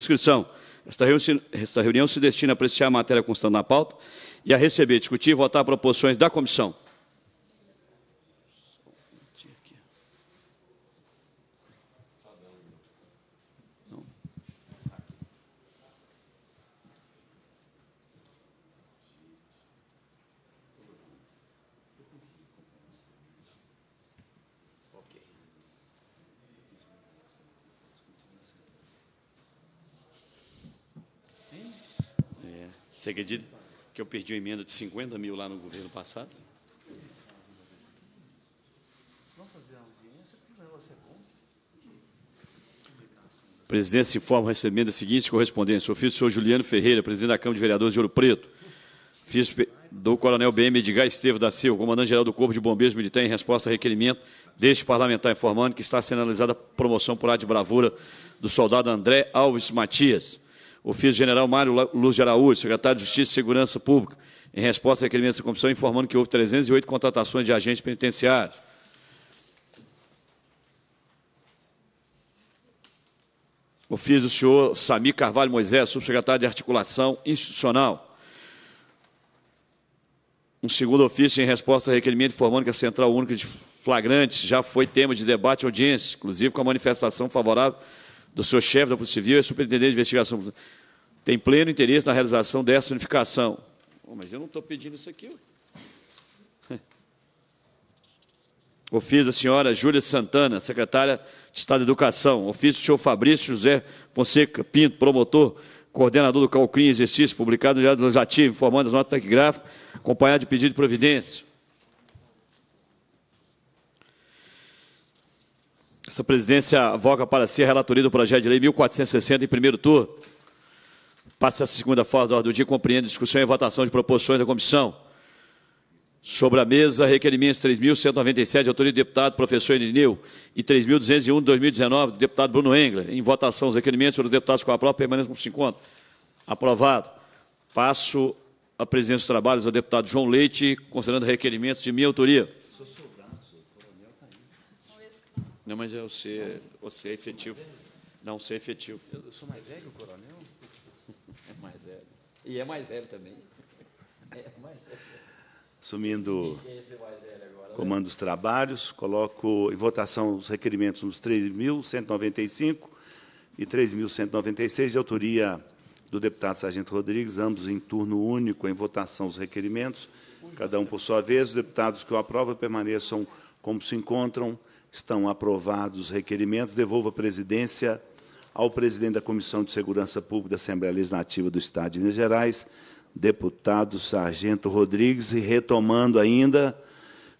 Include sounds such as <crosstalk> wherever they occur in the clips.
Inscrição. Esta reunião, esta reunião se destina a apreciar a matéria constante na pauta e a receber, discutir e votar proposições da comissão Você acredita que eu perdi uma emenda de 50 mil lá no governo passado? É Presidência informa recebendo a seguinte correspondência. Ofício do senhor Juliano Ferreira, presidente da Câmara de Vereadores de Ouro Preto. Ofício do coronel BM Edgar Estevo da Silva, comandante-geral do Corpo de Bombeiros Militar, em resposta a requerimento deste parlamentar, informando que está sendo analisada a promoção por ar de bravura do soldado André Alves Matias ofício general Mário Luz de Araújo, secretário de Justiça e Segurança Pública, em resposta a requerimento da comissão, informando que houve 308 contratações de agentes penitenciários. Ofício do senhor Sami Carvalho Moisés, subsecretário de Articulação Institucional. Um segundo ofício em resposta ao requerimento informando que a Central Única de Flagrantes já foi tema de debate e audiência, inclusive com a manifestação favorável do seu chefe da Polícia Civil e superintendente de investigação tem pleno interesse na realização dessa unificação. Oh, mas eu não estou pedindo isso aqui. <laughs> Ofício da senhora Júlia Santana, secretária de Estado de Educação. Ofício do senhor Fabrício José Fonseca Pinto, promotor, coordenador do Calcrim Exercício, publicado no Diário Legislativo, informando as notas taquigráficas, acompanhado de pedido de providência. Essa presidência voca para si a relatoria do projeto de lei 1460 em primeiro turno. Passa a segunda fase da ordem do dia, compreende discussão e votação de proposições da comissão. Sobre a mesa, requerimentos 3.197, de autoria do deputado professor Enineu, e 3.201 de 2019, do deputado Bruno Engler. Em votação, os requerimentos dos deputados com a própria permanência como se encontra. Aprovado. Passo a presidência dos trabalhos ao deputado João Leite, considerando requerimentos de minha autoria. Não, mas é você, você é efetivo. Não, você é efetivo. Eu sou mais velho, coronel? E é mais velho também. É, é mais velho. Assumindo é agora, comando dos trabalhos, coloco em votação os requerimentos nos 3.195 e 3.196, de autoria do deputado Sargento Rodrigues, ambos em turno único em votação os requerimentos, cada um por sua vez. Os deputados que o aprovam permaneçam como se encontram. Estão aprovados os requerimentos. Devolvo a presidência ao presidente da Comissão de Segurança Pública da Assembleia Legislativa do Estado de Minas Gerais, deputado Sargento Rodrigues, e retomando ainda,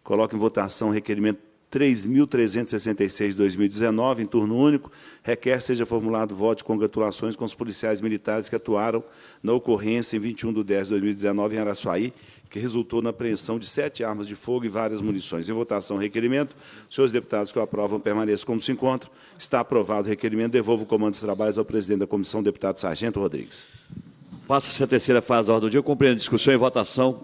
coloco em votação o requerimento 3.366 2019, em turno único, requer seja formulado voto de congratulações com os policiais militares que atuaram na ocorrência em 21 de 10 de 2019 em Araçuaí, que resultou na apreensão de sete armas de fogo e várias munições. Em votação, requerimento. Senhores deputados que o aprovam, permaneçam como se encontram. Está aprovado o requerimento. Devolvo o comando dos trabalhos ao presidente da comissão, deputado Sargento Rodrigues. Passa-se a terceira fase da ordem do dia. Eu compreendo discussão e votação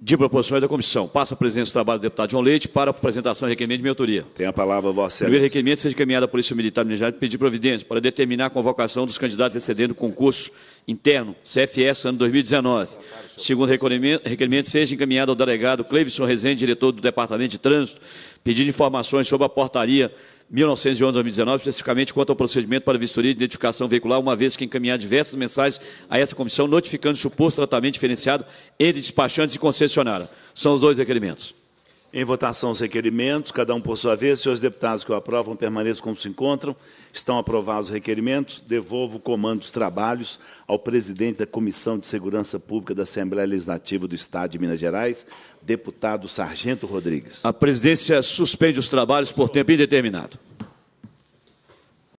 de proposições da comissão. Passa a presidência do trabalho do deputado João Leite para apresentação do requerimento de minha autoria. Tem a palavra, Vossa Excelência. Primeiro requerimento seja encaminhado à Polícia Militar Minas Gerais pedir providência para determinar a convocação dos candidatos excedendo o concurso interno, CFS, ano 2019. Segundo requerimento, seja encaminhado ao delegado Cleivson Rezende, diretor do Departamento de Trânsito, pedindo informações sobre a portaria 1911-2019, especificamente quanto ao procedimento para vistoria de identificação veicular, uma vez que encaminhar diversas mensagens a essa comissão, notificando suposto tratamento diferenciado entre despachantes e concessionária. São os dois requerimentos. Em votação os requerimentos, cada um por sua vez. Senhores deputados que o aprovam, permaneçam como se encontram. Estão aprovados os requerimentos. Devolvo o comando dos trabalhos ao presidente da Comissão de Segurança Pública da Assembleia Legislativa do Estado de Minas Gerais, deputado Sargento Rodrigues. A presidência suspende os trabalhos por tempo indeterminado.